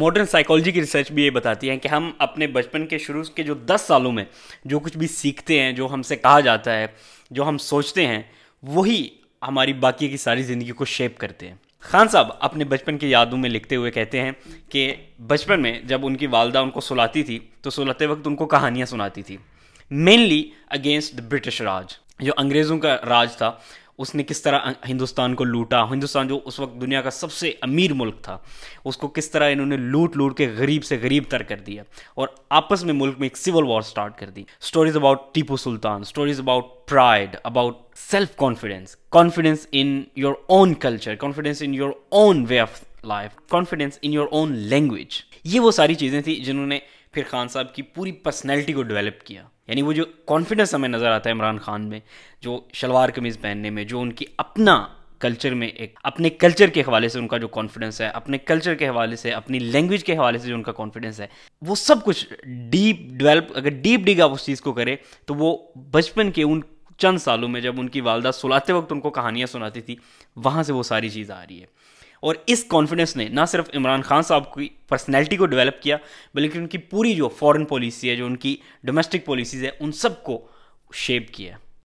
modern psychology की research भी ये बताती है कि हम अपने बचपन के शुरू के जो दस सालों में जो कुछ भी सीखते हैं जो हमसे कहा जाता है जो हम सोचते हैं वही हमारी बाकी की सारी ज़िंदगी को शेप करते हैं खान साहब अपने बचपन की यादों में लिखते हुए कहते हैं कि बचपन में जब उनकी वालदा उनको सुलाती थी तो सुलाते वक्त उनको कहानियाँ सुनाती थी mainly against the British Raj जो अंग्रेज़ों का राज था उसने किस तरह अं- हिंदुस्तान को लूटा हिंदुस्तान जो उस वक्त दुनिया का सबसे अमीर मुल्क था उसको किस तरह इन्होंने लूट लूट के गरीब से गरीब तर कर दिया और आपस में मुल्क में एक सिविल वॉर स्टार्ट कर दी stories about Tipu Sultan stories about pride about self confidence confidence in your own culture confidence in your own way of life confidence in your own language ये वो सारी चीज़ें थी जिन्होंने फिर खान साहब की पूरी पर्सनैलिटी को डेवलप किया यानी वो जो कॉन्फिडेंस हमें नज़र आता है इमरान खान में जो शलवार कमीज़ पहनने में जो उनकी अपना कल्चर में एक अपने कल्चर के हवाले से उनका जो कॉन्फिडेंस है अपने कल्चर के हवाले से अपनी लैंग्वेज के हवाले से जो उनका कॉन्फिडेंस है वो सब कुछ डीप डेवलप अगर डीप डिग आप उस चीज़ को करें तो वो बचपन के उन चंद सालों में जब उनकी वालदा सुलाते वक्त उनको कहानियाँ सुनाती थी वहाँ से वो सारी चीज़ आ रही है और इस कॉन्फिडेंस ने ना सिर्फ इमरान खान साहब की पर्सनैलिटी को डेवलप किया बल्कि उनकी पूरी जो फॉरेन पॉलिसी है जो उनकी डोमेस्टिक पॉलिसीज़ है उन सबको शेप किया